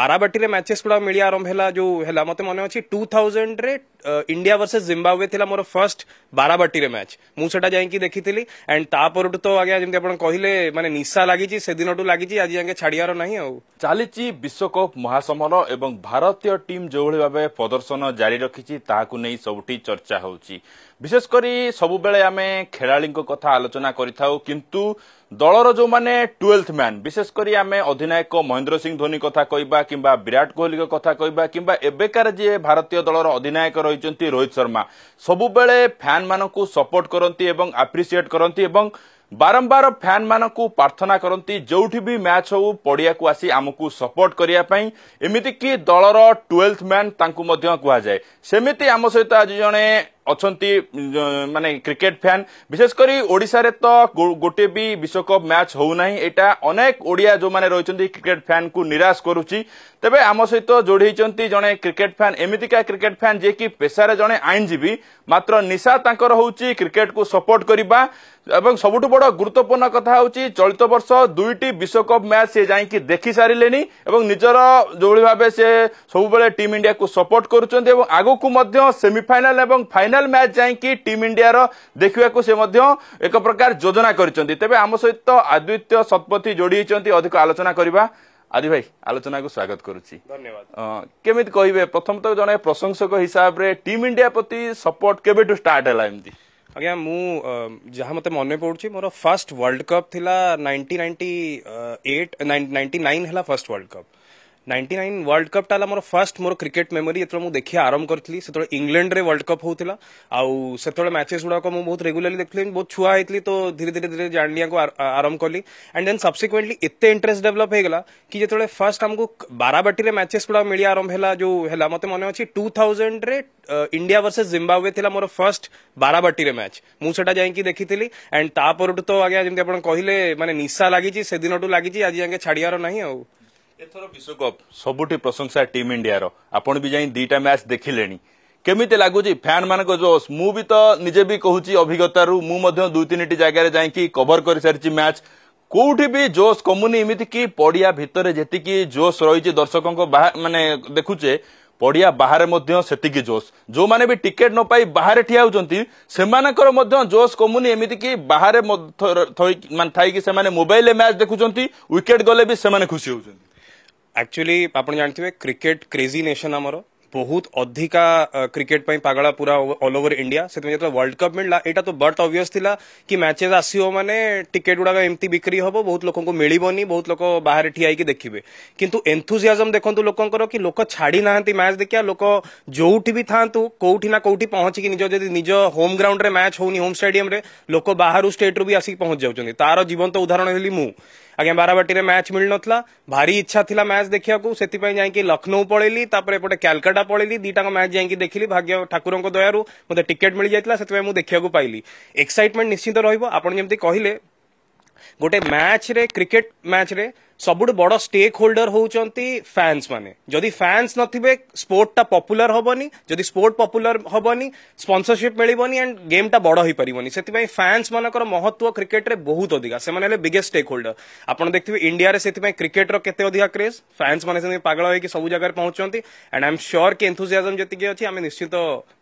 ବାରାବାଟୀରେ matches ଗୁଡାକ ମିଳିଆ ଆରମ୍ଭ ହେଲା ଯୋଉ ହେଲା ମତେ ମନେ ଅଛି ଟୁ ଥାଉଜେଣ୍ଡରେ ଇଣ୍ଡିଆ ଭର୍ସେସ୍ ଜିମ୍ବାୱେ ଥିଲା ମୋର ଫର୍ଷ୍ଟ ବାରାବାଟୀରେ ମ୍ୟାଚ୍ ମୁଁ ସେଟା ଯାଇକି ଦେଖିଥିଲି ଆଣ୍ଡ ତା ପରଠୁ ତ ଆଜ୍ଞା ଯେମିତି ଆପଣ କହିଲେ ମାନେ ନିଶା ଲାଗିଛି ସେଦିନଠୁ ଲାଗିଛି ଆଜି ଯାକେ ଛାଡିବାର ନାହିଁ ଆଉ ଚାଲିଛି ବିଶ୍ୱକପ୍ ମହାସମର ଏବଂ ଭାରତୀୟ ଟିମ୍ ଯେଉଁଭଳି ଭାବେ ପ୍ରଦର୍ଶନ ଜାରି ରଖିଛି ତାହାକୁ ନେଇ ସବୁଠି ଚର୍ଚ୍ଚା ହେଉଛି ବିଶେଷ କରି ସବୁବେଳେ ଆମେ ଖେଳାଳିଙ୍କ କଥା ଆଲୋଚନା କରିଥାଉ କିନ୍ତୁ ଦଳର ଯେଉଁମାନେ ଟୁଏଲ୍ଥ ମ୍ୟାନ୍ ବିଶେଷ କରି ଆମେ ଅଧିନାୟକ ମହେନ୍ଦ୍ର ସିଂ ଧୋନି କଥା କହିବା କିମ୍ବା ବିରାଟ କୋହଲିଙ୍କ କଥା କହିବା କିମ୍ବା ଏବେକାର ଯିଏ ଭାରତୀୟ ଦଳର ଅଧିନାୟକ ରହିଛନ୍ତି ରୋହିତ ଶର୍ମା ସବୁବେଳେ ଫ୍ୟାନ୍ମାନଙ୍କୁ ସପୋର୍ଟ କରନ୍ତି ଏବଂ ଆପ୍ରିସିଏଟ୍ କରନ୍ତି ଏବଂ ବାରମ୍ବାର ଫ୍ୟାନ୍ମାନଙ୍କୁ ପ୍ରାର୍ଥନା କରନ୍ତି ଯେଉଁଠି ବି ମ୍ୟାଚ୍ ହେଉ ପଡ଼ିଆକୁ ଆସି ଆମକୁ ସପୋର୍ଟ କରିବା ପାଇଁ ଏମିତିକି ଦଳର ଟୁଏଲ୍ଥ ମ୍ୟାନ୍ ତାଙ୍କୁ ମଧ୍ୟ କୁହାଯାଏ ସେମିତି ଆମ ସହିତ ଆଜି ଜଣେ ଅଛନ୍ତି ମାନେ କ୍ରିକେଟ ଫ୍ୟାନ୍ ବିଶେଷ କରି ଓଡ଼ିଶାରେ ତ ଗୋଟିଏ ବି ବିଶ୍ୱକପ୍ ମ୍ୟାଚ୍ ହେଉନାହିଁ ଏଇଟା ଅନେକ ଓଡ଼ିଆ ଯେଉଁମାନେ ରହିଛନ୍ତି କ୍ରିକେଟ ଫ୍ୟାନ୍କୁ ନିରାଶ କରୁଛି ତେବେ ଆମ ସହିତ ଯୋଡ଼ି ହୋଇଛନ୍ତି ଜଣେ କ୍ରିକେଟ୍ ଫ୍ୟାନ୍ ଏମିତିକା କ୍ରିକେଟ୍ ଫ୍ୟାନ୍ ଯିଏକି ପେସାରେ ଜଣେ ଆଇନଜୀବୀ ମାତ୍ର ନିଶା ତାଙ୍କର ହେଉଛି କ୍ରିକେଟ୍କୁ ସପୋର୍ଟ କରିବା ଏବଂ ସବୁଠୁ ବଡ଼ ଗୁରୁତ୍ୱପୂର୍ଣ୍ଣ କଥା ହେଉଛି ଚଳିତ ବର୍ଷ ଦୁଇଟି ବିଶ୍ୱକପ୍ ମ୍ୟାଚ୍ ସେ ଯାଇକି ଦେଖି ସାରିଲେଣି ଏବଂ ନିଜର ଯେଉଁଭଳି ଭାବେ ସେ ସବୁବେଳେ ଟିମ୍ ଇଣ୍ଡିଆକୁ ସପୋର୍ଟ କରୁଛନ୍ତି ଏବଂ ଆଗକୁ ମଧ୍ୟ ସେମିଫାଇନାଲ୍ ଏବଂ ଫାଇନାଲ୍ ମ୍ୟାଚ୍ ଯାଇକି ଟିମ୍ ଇଣ୍ଡିଆର ଦେଖିବାକୁ ସେ ମଧ୍ୟ ଏକ ପ୍ରକାର ଯୋଜନା କରିଛନ୍ତି ତେବେ ଆମ ସହିତ ଆଦିତ୍ୟ ଶତପଥୀ ଯୋଡ଼ି ହୋଇଛନ୍ତି ଅଧିକ ଆଲୋଚନା କରିବା ଆଦି ଭାଇ ଆଲୋଚନାକୁ ସ୍ୱାଗତ କରୁଛି କେମିତି କହିବେ ପ୍ରଥମତଃ ଜଣେ ପ୍ରଶଂସକ ହିସାବରେ ଟିମ୍ ଇଣ୍ଡିଆ ପ୍ରତି ସପୋର୍ଟ କେବେଠୁ ଷ୍ଟାର୍ଟ ହେଲା ଏମିତି ଆଜ୍ଞା ମୁଁ ଯାହା ମୋତେ ମନେ ପଡ଼ୁଛି ମୋର ଫାର୍ଷ୍ଟ ୱାର୍ଲଡ କପ୍ ଥିଲା ninety ninety eight ninety nine ହେଲା first world cup ninety nine world କପ୍ଟା ହେଲା ମୋର ଫାର୍ଷ୍ଟ ମୋର କ୍ରିକେଟ୍ ମେମୋରି ଯେତେବେଳେ ମୁଁ ଦେଖିବା ଆରମ୍ଭ କରିଥିଲି ସେତେବେଳେ ଇଂଲଣ୍ଡରେ ୱାର୍ଲଡ କପ୍ ହେଉଥିଲା ଆଉ ସେତେବେଳେ ମ୍ୟାଚେସ୍ ଗୁଡ଼ାକ ମୁଁ ବହୁତ ରେଗୁଲାରଲି ଦେଖିଥିଲି ବହୁତ ଛୁଆ ହେଇଥିଲି ତ ଧୀରେ ଧୀରେ ଧୀରେ ଜାଣିବାକୁ ଆରମ୍ଭ କଲି ଆଣ୍ଡ ଦେନ୍ ସବସିକ୍ୱେଣ୍ଟଲି ଏତେ ଇଣ୍ଟରେଷ୍ଟ ଡେଭଲପ୍ ହେଇଗଲା କି ଯେତେବେଳେ ଫାର୍ଷ୍ଟ ଆମକୁ ବାରାବାଟୀରେ ମ୍ୟାଚେସ୍ ଗୁଡ଼ାକ ମିଳିବା ଆରମ୍ଭ ହେଲା ଯେଉଁ ହେଲା ମୋତେ ମନେ ଅଛି ଟୁ ଥାଉଜେଣ୍ଡରେ ଇଣ୍ଡିଆ ଭର୍ସେସ୍ ଜିମ୍ବାୱେ ଥିଲା ମୋର ଫାର୍ଷ୍ଟ ବାରାବାଟୀରେ ମ୍ୟାଚ୍ ମୁଁ ସେଟା ଯାଇକି ଦେଖିଥିଲି ଆଣ୍ଡ ତା ପରଠୁ ତ ଆଜ୍ଞା ଯେମିତି ଆପଣ କହିଲେ ମାନେ ନିଶା ଲାଗିଛି ସେଦିନଠୁ ଲାଗିଛି ଆଜି ଯାକେ ଛାଡ଼ିବାର ନାହିଁ ଆଉ ଏଥର ବିଶ୍ୱକପ୍ ସବୁଠି ପ୍ରଶଂସା ଟିମ୍ ଇଣ୍ଡିଆର ଆପଣ ବି ଯାଇ ଦୁଇଟା ମ୍ୟାଚ୍ ଦେଖିଲେଣି କେମିତି ଲାଗୁଛି ଫ୍ୟାନ୍ ମାନଙ୍କ ଜୋସ୍ ମୁଁ ବି ତ ନିଜେ ବି କହୁଛି ଅଭିଜ୍ଞତାରୁ ମୁଁ ମଧ୍ୟ ଦୁଇ ତିନିଟି ଜାଗାରେ ଯାଇକି କଭର କରିସାରିଛି ମ୍ୟାଚ୍ କୋଉଠି ବି ଜୋସ୍ କମୁନି ଏମିତିକି ପଡ଼ିଆ ଭିତରେ ଯେତିକି ଜୋସ୍ ରହିଛି ଦର୍ଶକଙ୍କ ମାନେ ଦେଖୁଛେ ପଡ଼ିଆ ବାହାରେ ମଧ୍ୟ ସେତିକି ଜୋସ୍ ଯେଉଁମାନେ ବି ଟିକେଟ୍ ନ ପାଇ ବାହାରେ ଠିଆ ହେଉଛନ୍ତି ସେମାନଙ୍କର ମଧ୍ୟ ଜୋସ୍ କମୁନି ଏମିତିକି ବାହାରେ ମାନେ ଥାଇକି ସେମାନେ ମୋବାଇଲରେ ମ୍ୟାଚ୍ ଦେଖୁଛନ୍ତି ୱିକେଟ୍ ଗଲେ ବି ସେମାନେ ଖୁସି ହେଉଛନ୍ତି एक्चुअली आप जानते क्रिकेट क्रेजी नेशन आमर बहुत अधिका क्रिकेट पागल पूरा ऑल ओवर इंडिया से जो वर्ल्ड कप मिलला एटा तो बट ऑब्वियस थिला कि मैचेस आसीओ माने टिकट उडा एमती बिक्री हम बहुत लोगों को बहुत लोग बाहर ठिया के देखिबे किंतु एंथुसियाजम देखंतु लोगों को छाड़ी नाहंती मैच देखिया लोक जो भी थांतु कोठी ना कोठी पहुंच कि निजो होम ग्राउंड रे मैच होनी होम स्टेडियम रे बाहर स्टेट रू भी आसी पहुंच जाउ चंदी तारो जीवन उदाहरण हेली मु आज्ञा बाराबाटी मैच मिल ना भारी इच्छा था मैच देखा से लक्षण पड़ेली कालकाटा पड़ेली दिटा मैच देख ली भाग्य ठाकुर दया मतलब टिकेट मिल जाता से देखा पाइली एक्साइटमेंट निश्चित रोक आपत कहले गोटे मैच रे क्रिकेट मैच रे ସବୁଠୁ ବଡ଼ ଷ୍ଟେକ୍ ହୋଲ୍ଡର ହେଉଛନ୍ତି ଫ୍ୟାନ୍ସ ମାନେ ଯଦି ଫ୍ୟାନ୍ସ ନଥିବେ ସ୍ପୋର୍ଟଟା ପପୁଲାର ହେବନି ଯଦି ସ୍ପୋର୍ଟ ପପୁଲାର ହେବନି ସ୍ପନ୍ସରସିପ୍ ମିଳିବନି ଆଣ୍ଡ ଗେମ୍ଟା ବଡ଼ ହେଇପାରିବନି ସେଥିପାଇଁ ଫ୍ୟାନ୍ସ ମାନଙ୍କର ମହତ୍ୱ କ୍ରିକେଟ୍ରେ ବହୁତ ଅଧିକା ସେମାନେ ହେଲେ ବିଗେଷ୍ଟ ଷ୍ଟେକ୍ ହୋଲ୍ଡର ଆପଣ ଦେଖିଥିବେ ଇଣ୍ଡିଆରେ ସେଥିପାଇଁ କ୍ରିକେଟର କେତେ ଅଧିକା କ୍ରେଜ୍ ଫ୍ୟାନ୍ସ ମାନେ ସେଥିପାଇଁ ପାଗଳ ହେଇକି ସବୁ ଜାଗାରେ ପହଞ୍ଚୁଛନ୍ତି ଆଣ୍ଡ ଆଇ ଏମ୍ ସିଓର୍ କି ଏନ୍ଥୁଜିଆଜମ୍ ଯେତିକି ଅଛି ଆମେ ନିଶ୍ଚିତ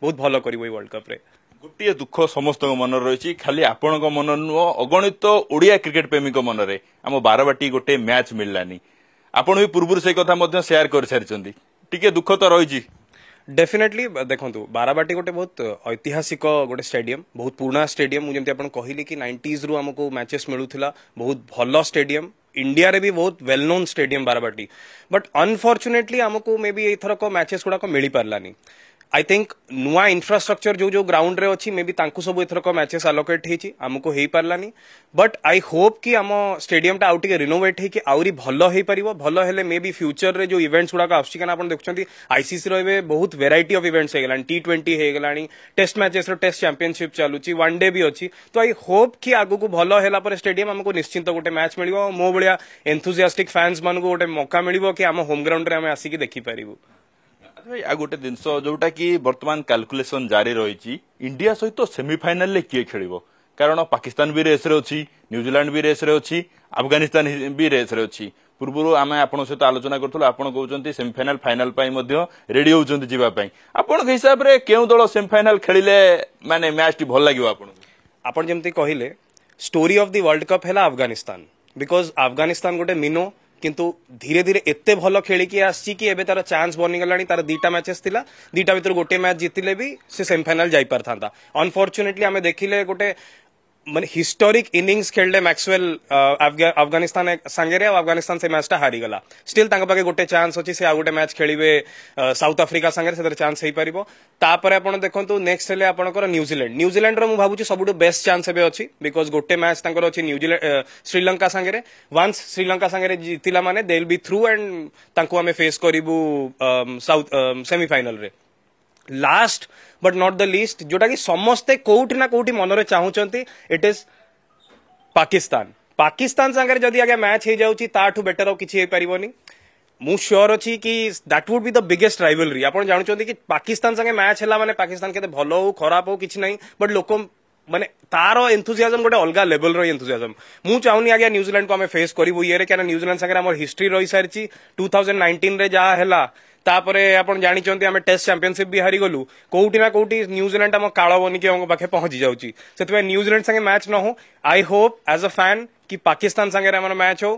ବହୁତ ଭଲ କରିବୁ ଏଇ ୱାର୍ଲଡ କପ୍ରେ ଗୋଟିଏ ଦୁଃଖ ସମସ୍ତଙ୍କ ମନରେ ରହିଛି ଖାଲି ଆପଣଙ୍କ ମନ ନୁହଁ ଅଗଣିତ ଓଡ଼ିଆ କ୍ରିକେଟ୍ ପ୍ରେମୀଙ୍କ ମନରେ ଆମ ବାରବାଟୀ ଗୋଟେ ମ୍ୟାଚ୍ ମିଳିଲାନି ଆପଣ ବି ପୂର୍ବରୁ ସେଇ କଥା ମଧ୍ୟ ସେୟାର କରିସାରିଛନ୍ତି ଟିକେ ଦୁଃଖ ତ ରହିଛି ଡେଫିନେଟଲି ଦେଖନ୍ତୁ ବାରବାଟୀ ଗୋଟେ ବହୁତ ଐତିହାସିକ ଗୋଟେ ଷ୍ଟାଡିୟମ୍ ବହୁତ ପୁରୁଣା ଷ୍ଟାଡିୟମ୍ ମୁଁ ଯେମିତି ଆପଣ କହିଲି କି ନାଇଣ୍ଟିଜ୍ରୁ ଆମକୁ ମ୍ୟାଚେସ୍ ମିଳୁଥିଲା ବହୁତ ଭଲ ଷ୍ଟାଡିୟମ୍ ଇଣ୍ଡିଆରେ ବି ବହୁତ well known stadium Barabati but unfortunately ଆମକୁ ମେ ବି ଏଇଥରକ ମ୍ୟାଚେସ୍ ଗୁଡ଼ାକ ମିଳିପାରିଲାନି ଆଇ ଥିଙ୍କ ନୂଆ ଇନଫ୍ରାଷ୍ଟ୍ରକ୍ଚର ଯୋଉ ଯୋଉ ଗ୍ରାଉଣ୍ଡରେ ଅଛି ମେ ବି ତାଙ୍କୁ ସବୁ ଏଥରକ ମ୍ୟାଚେସ୍ ଆଲୋକେଟ୍ ହେଇଛି ଆମକୁ ହେଇପାରିଲାନି ବଟ୍ ଆଇ ହୋପ୍ କି ଆମ ଷ୍ଟାଡିୟମଟା ଆଉ ଟିକେ ରିନୋଭେଟ୍ ହେଇକି ଆହୁରି ଭଲ ହେଇପାରିବ ଭଲ ହେଲେ ମେ ବି ଫ୍ୟୁଚରରେ ଯୋଉ ଇଭେଣ୍ଟସ୍ ଗୁଡ଼ାକ ଆସୁଛି କାରଣ ଆପଣ ଦେଖୁଛନ୍ତି ଆଇସିସିର ଏବେ ବହୁତ ଭେରାଇଟି ଅଫ୍ ଇଭେଣ୍ଟସ୍ ହେଇଗଲାଣି ଟି ଟ୍ୱେଣ୍ଟି ହେଇଗଲାଣି ଟେଷ୍ଟ ମ୍ୟାଚେସ୍ର ଟେଷ୍ଟ ଚାମ୍ପିୟନସିପ୍ ଚାଲୁଛି ୱାନ୍ ଡେ ବି ଅଛି ତ ଆଇ ହୋପ୍ କି ଆଗକୁ ଭଲ ହେଲା ପରେ ଷ୍ଟାଡିୟମ୍ ଆମକୁ ନିଶ୍ଚିନ୍ତ ଗୋଟେ ମ୍ୟାଚ୍ ମିଳିବ ମୋ ଭଳିଆ ଏନ୍ଥୁଜିଆଷ୍ଟିକ୍ ଫ୍ୟାନ୍ସମାନଙ୍କୁ ଗୋଟେ ମକା ମିଳିବ କି ଆମ ହୋମ୍ ଗ୍ରାଉଣ୍ଡରେ ଆମେ ଆସିକି ଦେଖିପାରିବୁ ଆଉ ଗୋଟେ ଜିନିଷ ଯୋଉଟା କି ବର୍ତ୍ତମାନ କାଲକୁଲେସନ ଜାରି ରହିଛି ଇଣ୍ଡିଆ ସହିତ ସେମିଫାଇନାଲରେ କିଏ ଖେଳିବ କାରଣ ପାକିସ୍ତାନ ବି ରେସ୍ରେ ଅଛି ନ୍ୟୁଜିଲାଣ୍ଡ ବି ରେସ୍ରେ ଅଛି ଆଫଗାନିସ୍ତାନ ବି ରେସ୍ରେ ଅଛି ପୂର୍ବରୁ ଆମେ ଆପଣଙ୍କ ସହିତ ଆଲୋଚନା କରୁଥିଲୁ ଆପଣ କହୁଛନ୍ତି ସେମିଫାଇନାଲ ଫାଇନାଲ ପାଇଁ ମଧ୍ୟ ରେଡି ହେଉଛନ୍ତି ଯିବା ପାଇଁ ଆପଣଙ୍କ ହିସାବରେ କେଉଁ ଦଳ ସେମିଫାଇନାଲ ଖେଳିଲେ ମାନେ ମ୍ୟାଚ୍ଟି ଭଲ ଲାଗିବ ଆପଣଙ୍କୁ ଆପଣ ଯେମିତି କହିଲେ story of the world cup ହେଲା ଆଫଗାନିସ୍ତାନ ବିକଜ ଆଫଗାନିସ୍ତାନ ଗୋଟେ ମିନୋ কিন্তু ধীরে ধীরে এতে ভাল খেলে কি আসছি কি এবে তার চান্স বনি গলানি তার 2টা ম্যাচের থিলা 2টা ভিতর গটে ম্যাচ জিতিলেবি সে সেমিফাইনাল যাই পারথাটা অনফরচুনেটলি আমি দেখিলে গটে म्हणजे हिस्टॉरिक इनिंग्स खेळले मॅक्सवेल अफगानिस्तान सांगेरे ଆଉ ଆଫଗାନିସ୍ତାନ ସେ ମ୍ୟାଚ୍ଟା ହାରିଗଲା ଷ୍ଟିଲ୍ ତାଙ୍କ ପାଖେ ଗୋଟେ ଚାନ୍ସ ଅଛି ସେ ଆଉ ଗୋଟେ ମ୍ୟାଚ୍ ଖେଳିବେ ସାଉଥ ଆଫ୍ରିକା ସାଙ୍ଗରେ ସେଥିରେ ଚାନ୍ସ ହେଇପାରିବ ତାପରେ ଆପଣ ଦେଖନ୍ତୁ ନେକ୍ସଟ ହେଲେ ଆପଣଙ୍କର ନ୍ୟୁଜିଲାଣ୍ଡ ନ୍ୟୁଜିଲାଣ୍ଡର ମୁଁ ଭାବୁଛି ସବୁଠୁ ବେଷ୍ଟ ଚାନ୍ସ ଏବେ ଅଛି ବିକଜ ଗୋଟେ ମ୍ୟାଚ୍ ତାଙ୍କର ଅଛି ନ୍ୟୁଜିଲାଣ୍ଡ ଶ୍ରୀଲଙ୍କା ସାଙ୍ଗରେ ୱାନ୍ସ ଶ୍ରୀଲଙ୍କା ସାଙ୍ଗରେ ଜିତିଲା ମାନେ they will be through and ତାଙ୍କୁ ଆମେ ଫେସ୍ କରିବୁ ସାଉଥ ସେମିଫାଇନାଲରେ last but not the least ଯେଉଁଟାକି ସମସ୍ତେ କେଉଁଠି ନା କେଉଁଠି ମନରେ ଚାହୁଁଛନ୍ତି ଇଟ୍ ଇଜ୍ ପାକିସ୍ତାନ ପାକିସ୍ତାନ ସାଙ୍ଗରେ ଯଦି ଆଜ୍ଞା ମ୍ୟାଚ୍ ହେଇଯାଉଛି ତାଠୁ ବେଟର୍ ଆଉ କିଛି ହେଇପାରିବନି ମୁଁ ସିଓର ଅଛି କି that would be the biggest rivalry ଆପଣ ଜାଣୁଛନ୍ତି କି ପାକିସ୍ତାନ ସାଙ୍ଗେ ମ୍ୟାଚ୍ ହେଲା ମାନେ ପାକିସ୍ତାନ କେତେ ଭଲ ହଉ ଖରାପ ହଉ କିଛି ନାହିଁ ବଟ୍ ଲୋକ ମାନେ ତାର ଏନ୍ଥୁଜିଆଜମ୍ ଗୋଟେ ଅଲଗା ଲେଭେଲର ଏନ୍ଥୁଜିଆଜମ୍ ମୁଁ ଚାହୁଁନି ଆଜ୍ଞା ନ୍ୟୁଜିଲାଣ୍ଡକୁ ଆମେ ଫେସ୍ କରିବୁ ଇଏରେ କାରଣ ନ୍ୟୁଜିଲାଣ୍ଡ ସାଙ୍ଗରେ ଆମର ହିଷ୍ଟ୍ରି ରହିସାରିଛି ଟୁ ଥାଉଜେଣ୍ଡ ନାଇଣ୍ଟିନ୍ରେ ଯାହା ହେଲା ତାପରେ ଆପଣ ଜାଣିଛନ୍ତି ଆମେ ଟେଷ୍ଟ ଚାମ୍ପିୟନସିପ୍ ବି ହାରିଗଲୁ କୋଉଠି ନା କୋଉଠି ନ୍ୟୁଜିଲାଣ୍ଡ ଆମ କାଳ ବନିକି ଆମ ପାଖେ ପହଞ୍ଚି ଯାଉଛି ସେଥିପାଇଁ ନ୍ୟୁଜିଲାଣ୍ଡ ସାଙ୍ଗେ ମ୍ୟାଚ୍ ନ ହଉ ଆଇ ହୋପ୍ ଆଜ୍ ଅ ଫ୍ୟାନ୍ କି ପାକିସ୍ତାନ ସାଙ୍ଗରେ ଆମର ମ୍ୟାଚ୍ ହଉ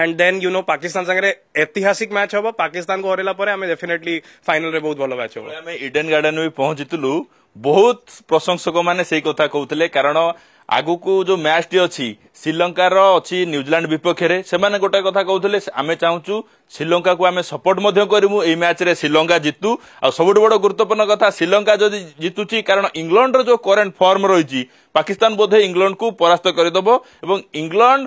and then you know Pakistan संगे ऐतिहासिक मैच हम पाकिस्तान को हरेला आम डेफिनेटली फाइनाल रे बहुत भल मैच हम इडेन गार्डन भी पहुंची बहुत प्रशंसक मैंने से कथा कहते कारण ଆଗକୁ ଯୋଉ ମ୍ୟାଚ୍ଟି ଅଛି ଶ୍ରୀଲଙ୍କାର ଅଛି ନ୍ୟୁଜିଲାଣ୍ଡ ବିପକ୍ଷରେ ସେମାନେ ଗୋଟେ କଥା କହୁଥିଲେ ଆମେ ଚାହୁଁଛୁ ଶ୍ରୀଲଙ୍କାକୁ ଆମେ ସପୋର୍ଟ ମଧ୍ୟ କରିବୁ ଏହି ମ୍ୟାଚ୍ରେ ଶ୍ରୀଲଙ୍କା ଜିତୁ ଆଉ ସବୁଠୁ ବଡ଼ ଗୁରୁତ୍ୱପୂର୍ଣ୍ଣ କଥା ଶ୍ରୀଲଙ୍କା ଯଦି ଜିତୁଛି କାରଣ ଇଂଲଣ୍ଡର ଯୋଉ କରେଣ୍ଟ ଫର୍ମ ରହିଛି ପାକିସ୍ତାନ ବୋଧେ ଇଂଲଣ୍ଡକୁ ପରାସ୍ତ କରିଦେବ ଏବଂ ଇଂଲଣ୍ଡ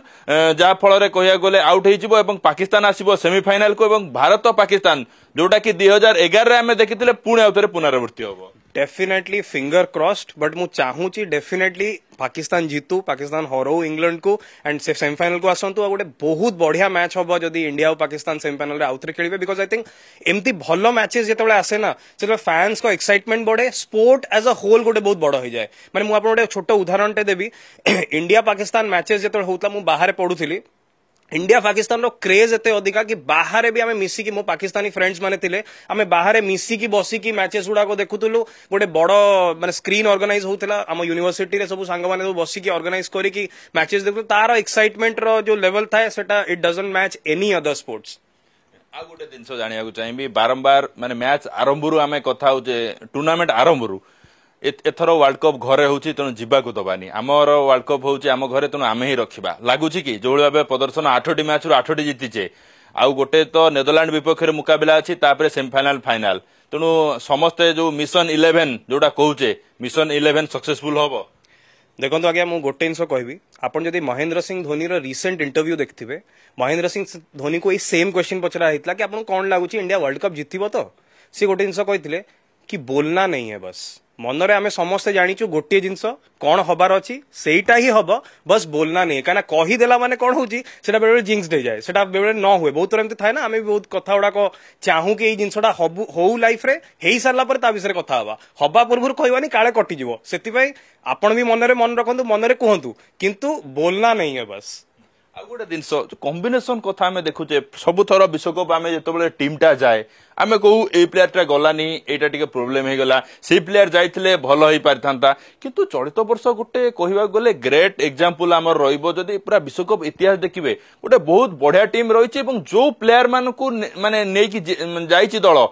ଯାହାଫଳରେ କହିବାକୁ ଗଲେ ଆଉଟ୍ ହେଇଯିବ ଏବଂ ପାକିସ୍ତାନ ଆସିବ ସେମିଫାଇନାଲକୁ ଏବଂ ଭାରତ ପାକିସ୍ତାନ ଯୋଉଟା କି ଦୁଇ ହଜାର ଏଗାରରେ ଆମେ ଦେଖିଥିଲେ ପୁଣି ଆଉ ଥରେ ପୁନରାବୃତ୍ତି ହବ ଡେଫିନେଟଲି ଫିଙ୍ଗର କ୍ରସ୍ଡ ବଟ୍ ମୁଁ ଚାହୁଁଛି ଡେଫିନେଟଲି ପାକିସ୍ତାନ ଜିତୁ ପାକିସ୍ତାନ ହରଉ ଇଂଲଣ୍ଡକୁ ଆଣ୍ଡ ସେ ସେମିଫାଇନାଲକୁ ଆସନ୍ତୁ ଆଉ ଗୋଟେ ବହୁତ ବଢିଆ ମ୍ୟାଚ୍ ହବ ଯଦି ଇଣ୍ଡିଆ ଆଉ ପାକିସ୍ତାନ ସେମିଫାଇନାଲରେ ଆଉଥରେ ଖେଳିବେ ବିକଜ ଆଇ ଥିଙ୍କ ଏମିତି ଭଲ ମ୍ୟାଚେସ୍ ଯେତେବେଳେ ଆସେ ନା ସେତେବେଳେ ଫ୍ୟାନ୍ସଙ୍କ ଏକ୍ସାଇଟମେଣ୍ଟ ବଢେ ସ୍ପୋର୍ଟ ଆଜ୍ ଅ ହୋଲ୍ ଗୋଟେ ବହୁତ ବଡ ହେଇଯାଏ ମାନେ ମୁଁ ଆପଣ ଗୋଟେ ଛୋଟ ଉଦାହରଣଟେ ଦେବି ଇଣ୍ଡିଆ ପାକିସ୍ତାନ ମ୍ୟାଚେସ୍ ଯେତେବେଳେ ହଉଥିଲା ମୁଁ ବାହାରେ ପଢୁଥିଲି ଇଣ୍ଡିଆ ପାକିସ୍ତାନର କ୍ରେଜ୍ ଏତେ ଅଧିକା କି ବାହାରେ ବି ଆମେ ମିଶିକି ମୋ ପାକିସ୍ତାନୀ ଫ୍ରେଣ୍ଡସ୍ ମାନେ ଥିଲେ ଆମେ ବାହାରେ ମିଶିକି ବସିକି ମ୍ୟାଚେସ୍ ଗୁଡ଼ାକ ଦେଖୁଥିଲୁ ଗୋଟେ ବଡ଼ ମାନେ ସ୍କ୍ରିନ୍ ଅର୍ଗାନାଇଜ୍ ହେଉଥିଲା ଆମ ୟୁନିଭର୍ସିଟିରେ ସବୁ ସାଙ୍ଗମାନେ ସବୁ ବସିକି ଅର୍ଗାନାଇଜ୍ କରିକି ମ୍ୟାଚେସ୍ ଦେଖୁଥିଲୁ ତାର ଏକ୍ସାଇଟମେଣ୍ଟର ଯୋଉ ଲେଭେଲ୍ ଥାଏ ସେଟା it doesn't match any other sports ଆଉ ଗୋଟେ ଜିନିଷ ଜାଣିବାକୁ ଚାହିଁବି ବାରମ୍ବାର ମାନେ ମ୍ୟାଚ୍ ଆରମ୍ଭରୁ ଆମେ କଥା ହେଉଛେ ଟୁର୍ଣ୍ଣାମେଣ୍ଟ ଆରମ୍ଭରୁ ଏଥର ୱାର୍ଲଡ କପ୍ ଘରେ ହେଉଛି ତେଣୁ ଯିବାକୁ ଦବାନି ଆମର ୱାର୍ଲଡ କପ୍ ହେଉଛି ଆମ ଘରେ ତେଣୁ ଆମେ ହିଁ ରଖିବା ଲାଗୁଛି କି ଯେଉଁଭଳି ଭାବେ ପ୍ରଦର୍ଶନ ଆଠଟି ମ୍ୟାଚ୍ରୁ ଆଠଟି ଜିତିଛେ ଆଉ ଗୋଟେ ତ ନେଦରଲାଣ୍ଡ ବିପକ୍ଷରେ ମୁକାବିଲା ଅଛି ତାପରେ ସେମିଫାଇନାଲ ଫାଇନାଲ ତେଣୁ ସମସ୍ତେ ଯୋଉ ମିଶନ ଇଲେଭେନ ଯୋଉଟା କହୁଛେ ମିଶନ ଇଲେଭେନ ସକ୍ସେସଫୁଲ ହବ ଦେଖନ୍ତୁ ଆଜ୍ଞା ମୁଁ ଗୋଟେ ଜିନିଷ କହିବି ଆପଣ ଯଦି ମହେନ୍ଦ୍ର ସିଂ ଧୋନିର ରିସେଣ୍ଟ ଇଣ୍ଟରଭ୍ୟୁ ଦେଖିଥିବେ ମହେନ୍ଦ୍ର ସିଂ ଧୋନିକୁ ଏଇ ସେମ୍ କ୍ୱେଶ୍ଚିନ୍ ପଚରା ହେଇଥିଲା କି ଆପଣଙ୍କୁ କ'ଣ ଲାଗୁଛି ଇଣ୍ଡିଆ ୱାର୍ଲଡ କପ୍ ଜିତିବ ତ ସେ ଗୋଟେ ଜିନିଷ କହିଥିଲେ कि बोलना नहीं है बस ମନରେ ଆମେ ସମସ୍ତେ ଜାଣିଛୁ ଗୋଟିଏ ଜିନିଷ କ'ଣ ହବାର ଅଛି ସେଇଟା ହିଁ ହବ ବସ୍ ବୋଲନା ନାହିଁ କାହିଁକିନା କହିଦେଲା ମାନେ କ'ଣ ହଉଛି ସେଟା ବେଳେବେଳେ ଜିଙ୍କ୍ସ ହେଇଯାଏ ସେଟା ବେଳେବେଳେ ନ ହୁଏ ବହୁତ ଥର ଏମିତି ଥାଏ ନା ଆମେ ବି ବହୁତ କଥା ଗୁଡାକ ଚାହୁଁ କି ଏଇ ଜିନିଷଟା ହବୁ ହଉ ଲାଇଫରେ ହେଇସାରିଲା ପରେ ତା ବିଷୟରେ କଥା ହବା ହବା ପୂର୍ବରୁ କହିବାନି କାଳେ କଟିଯିବ ସେଥିପାଇଁ ଆପଣ ବି ମନରେ ମନେ ରଖନ୍ତୁ ମନରେ କୁହନ୍ତୁ କିନ୍ତୁ ବୋଲନା ନାହିଁ ହେ ବସ୍ ଆଉ ଗୋଟେ ଜିନିଷ କମ୍ବିନେସନ କଥା ଆମେ ଦେଖୁଛେ ସବୁଥର ବିଶ୍ୱକପ୍ ଆମେ ଯେତେବେଳେ ଟିମ୍ଟା ଯାଏ ଆମେ କହୁ ଏଇ ପ୍ଲେୟାରଟା ଗଲାନି ଏଇଟା ଟିକେ ପ୍ରୋବ୍ଲେମ୍ ହେଇଗଲା ସେଇ ପ୍ଲେୟାର ଯାଇଥିଲେ ଭଲ ହେଇପାରିଥାନ୍ତା କିନ୍ତୁ ଚଳିତ ବର୍ଷ ଗୋଟେ କହିବାକୁ ଗଲେ ଗ୍ରେଟ୍ ଏକ୍ଜାମ୍ପଲ୍ ଆମର ରହିବ ଯଦି ପୁରା ବିଶ୍ୱକପ୍ ଇତିହାସ ଦେଖିବେ ଗୋଟେ ବହୁତ ବଢିଆ ଟିମ୍ ରହିଛି ଏବଂ ଯୋଉ ପ୍ଲେୟାରମାନଙ୍କୁ ମାନେ ନେଇକି ଯାଇଛି ଦଳ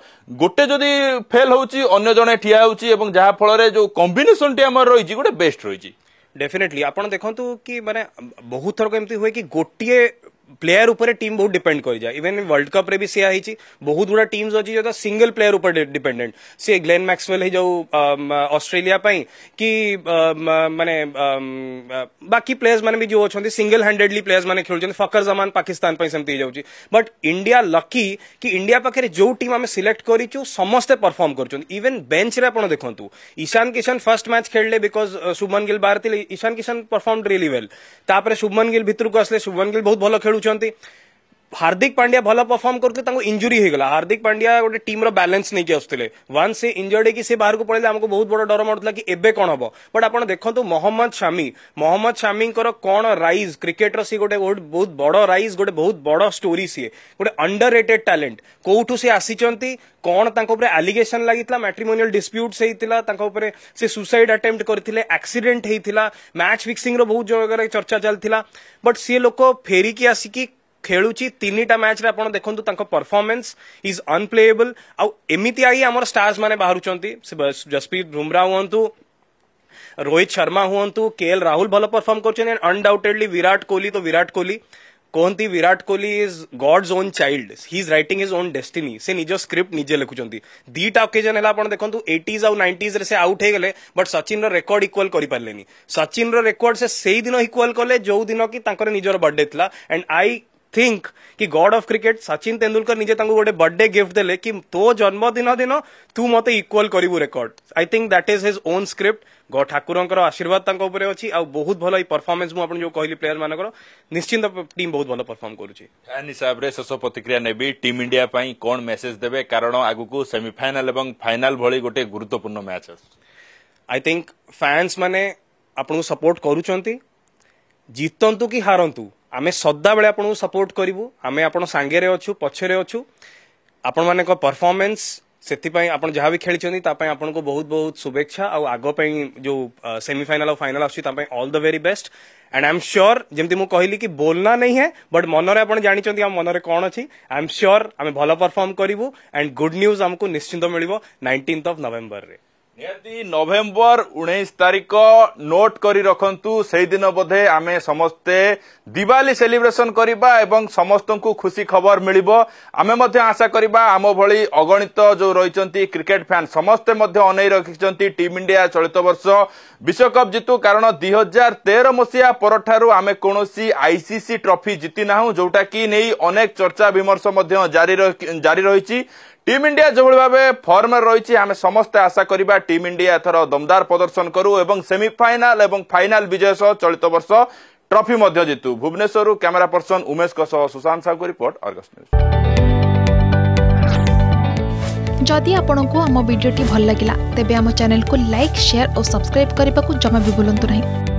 ଗୋଟେ ଯଦି ଫେଲ୍ ହେଉଛି ଅନ୍ୟ ଜଣେ ଠିଆ ହେଉଛି ଏବଂ ଯାହାଫଳରେ ଯୋଉ କମ୍ବିନେସନଟି ଆମର ରହିଛି ଗୋଟେ ବେଷ୍ଟ ରହିଛି डेफिनेटली आप देखु कि मानने बहुत थर को एमती हुए कि गोटे प्लेयर उपर टीम बहुत डिपेंड कर जाए इवेन वर्ल्ड कप रे भी सेया हिची बहुत गुडा टीम्स अछि जो सिंगल प्लेयर उपर डिपेंडेंट से ग्लेन मैक्सवेल हे जो ऑस्ट्रेलिया पई कि माने बाकी प्लेयर्स माने भी जो अछि सिंगल हैंडेडली प्लेयर्स माने खेल जों फकर जमान पाकिस्तान पई समती जाउ छी बट इंडिया लकी कि इंडिया पखरे जो टीम हम सिलेक्ट करी छु समस्त परफॉर्म कर छन इवन बेंच रे अपन देखंतु ईशान किशन फर्स्ट मैच खेलले बिकॉज़ शुभमन गिल बाहर थिले Ishan Kishan performed really well तापर शुभमन गिल भितर को असले शुभमन गिल बहुत भलो खेल Chonti. हार्दिक पांड्या भल परफर्म करते इंजुरी होगा हार्दिक पांड्या गोटे टीम रैलेन्स नहीं आसते वन से इंजर्ड कि से बाहर को पड़े आमको बहुत बड़ा डर मिलता कि एवं कौन हम बट आप देखते मोहम्मद शामी मोहम्मद शामी कौन रईज क्रिकेट सी गोटे बहुत बड़ रईज गोटे बहुत बड़ स्टोरी सी गोटे अंडर रेटेड टैलेंट कौ सी आसी कौन तक आलिगेसन लगी मैट्रिमोनियल डिस्प्यूट होता से सुसाइड अटेम्प्ट करते एक्सीडेट होता मैच फिक्सिंग बहुत जगह चर्चा चलता बट सी लोक फेरिकी आसिकी खेलुची तीन टाइम मैच देखते परफर्मान्स इज अनप्लेएबल आमतीया आई आम स्टार्स मैंने बाहर जसप्रीत बुमराह हूँ रोहित शर्मा हूँ के एल राहुल भल परफर्म कर अनडाउटेडली विराट कोहली तो विराट कोहली कहती Virat Kohli is god own child his write is own destiny से निज स्क्रिप्ट निजे लिखुं दिटा अकेजन है देखते एटीज आउ नाइंटीज से आउट होगले बट सचिन रेकर्ड इक्वाल कर पारे सचिन रेकर्ड से ही दिन इक्वाल कले जो दिन कि निजर बर्थडे था एंड आई थिंक कि god of cricket Sachin Tendulkar निजे तांकू गोटे बर्थडे गिफ्ट दे कि तो जन्मदिन दिन तू मत इक्वल करू record I think that is his own script ठाकुर आशीर्वाद तांको उपरे बहुत भल परफॉर्मेंस मु जो कहली प्लेयर मानकर निश्चिंत टीम बहुत भल परफॉर्म करूची हिसाब शेष प्रतिक्रिया नेबी टीम इंडिया कौन मेसेज देबे कारण आगु को सेमीफाइनल एवं फाइनल गोटे गुरुत्वपूर्ण मैच आई थिंक फैंस मैंने सपोर्ट करूचंती जीतंतु कि हारंतु ଆମେ ସଦାବେଳେ ଆପଣଙ୍କୁ ସପୋର୍ଟ କରିବୁ ଆମେ ଆପଣ ସାଙ୍ଗରେ ଅଛୁ ପଛରେ ଅଛୁ ଆପଣମାନଙ୍କ ପରଫର୍ମାନ୍ସ ସେଥିପାଇଁ ଆପଣ ଯାହା ବି ଖେଳିଛନ୍ତି ତା ପାଇଁ ଆପଣଙ୍କୁ ବହୁତ ବହୁତ ଶୁଭେଚ୍ଛା ଆଉ ଆଗ ପାଇଁ ଯୋଉ ସେମିଫାଇନାଲ ଆଉ ଫାଇନାଲ ଆସୁଛି ତା ପାଇଁ all the very best and I am sure ଯେମିତି ମୁଁ କହିଲି କି ବୋଲନା ନାହିଁ ହେ ବଟ୍ ମନରେ ଆପଣ ଜାଣିଛନ୍ତି ଆମ ମନରେ କ'ଣ ଅଛି ଆଇ ଏମ୍ ସିଓର ଆମେ ଭଲ ପରଫର୍ମ କରିବୁ ଆଣ୍ଡ ଗୁଡ୍ ନ୍ୟୁଜ୍ ଆମକୁ ନିଶ୍ଚିନ୍ତ ମିଳିବ ନାଇଣ୍ଟିନ୍ଥ ଅଫ୍ ନଭେମ୍ବରରେ ନିହାତି ନଭେମ୍ବର ଉଣେଇଶ ତାରିଖ ନୋଟ୍ କରି ରଖନ୍ତୁ ସେହିଦିନ ବୋଧେ ଆମେ ସମସ୍ତେ ଦିୱାଲି ସେଲିବ୍ରେସନ କରିବା ଏବଂ ସମସ୍ତଙ୍କୁ ଖୁସି ଖବର ମିଳିବ ଆମେ ମଧ୍ୟ ଆଶା କରିବା ଆମ ଭଳି ଅଗଣିତ ଯେଉଁ ରହିଛନ୍ତି କ୍ରିକେଟ୍ ଫ୍ୟାନ୍ ସମସ୍ତେ ମଧ୍ୟ ଅନେଇ ରଖିଛନ୍ତି ଟିମ୍ ଇଣ୍ଡିଆ ଚଳିତ ବର୍ଷ ବିଶ୍ୱକପ୍ ଜିତୁ କାରଣ ଦୁଇ ହଜାର ତେର ମସିହା ପରଠାରୁ ଆମେ କୌଣସି ଆଇସିସି ଟ୍ରଫି ଜିତି ନାହୁଁ ଯେଉଁଟାକି ନେଇ ଅନେକ ଚର୍ଚ୍ଚା ବିମର୍ଶ ମଧ୍ୟ ଜାରି ରହିଛି টিম ইন্ডিয়া যেভাবে ভাবে ফর্মে রয়েছে আমি সমস্তে আশা করা টিম ইন্ডিয়া এথর দমদার প্রদর্শন করু এবং সেমিফাইনাল এবং ফাইনাল বিজয় সহ চলিত বর্ষ ট্রফি মধ্য জিতু ভুবনেশ্বর ক্যামেরা পর্সন উমেশ সহ সুশান্ত সাহু রিপোর্ট অর্গস নিউজ जदि आपण को आम भिडी भल लगा तेब आम चेल्क लाइक सेयार और सब्सक्राइब करने को जमा भी बुलां नहीं